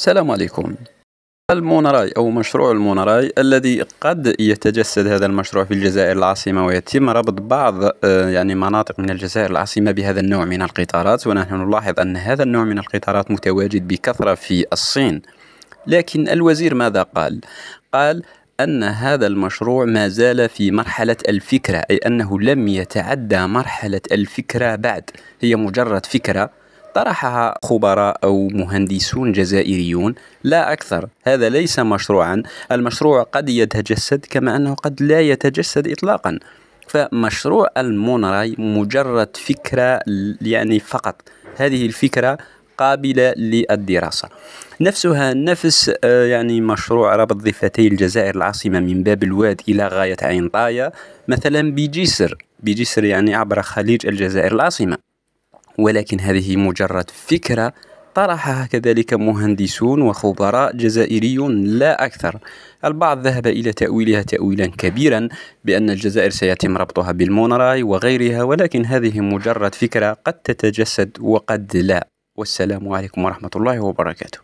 السلام عليكم المونراي أو مشروع المونراي الذي قد يتجسد هذا المشروع في الجزائر العاصمة ويتم ربط بعض آه، يعني مناطق من الجزائر العاصمة بهذا النوع من القطارات ونحن نلاحظ أن هذا النوع من القطارات متواجد بكثرة في الصين لكن الوزير ماذا قال؟ قال أن هذا المشروع ما زال في مرحلة الفكرة أي أنه لم يتعدى مرحلة الفكرة بعد هي مجرد فكرة طرحها خبراء أو مهندسون جزائريون لا أكثر هذا ليس مشروعا المشروع قد يتجسد كما أنه قد لا يتجسد إطلاقا فمشروع المونراي مجرد فكرة يعني فقط هذه الفكرة قابلة للدراسة نفسها نفس آه، يعني مشروع ربط ضفتي الجزائر العاصمة من باب الواد إلى غاية عين طاية مثلا بجسر بجسر يعني عبر خليج الجزائر العاصمة ولكن هذه مجرد فكرة طرحها كذلك مهندسون وخبراء جزائريون لا أكثر البعض ذهب إلى تأويلها تأويلا كبيرا بأن الجزائر سيتم ربطها بالمونراي وغيرها ولكن هذه مجرد فكرة قد تتجسد وقد لا والسلام عليكم ورحمة الله وبركاته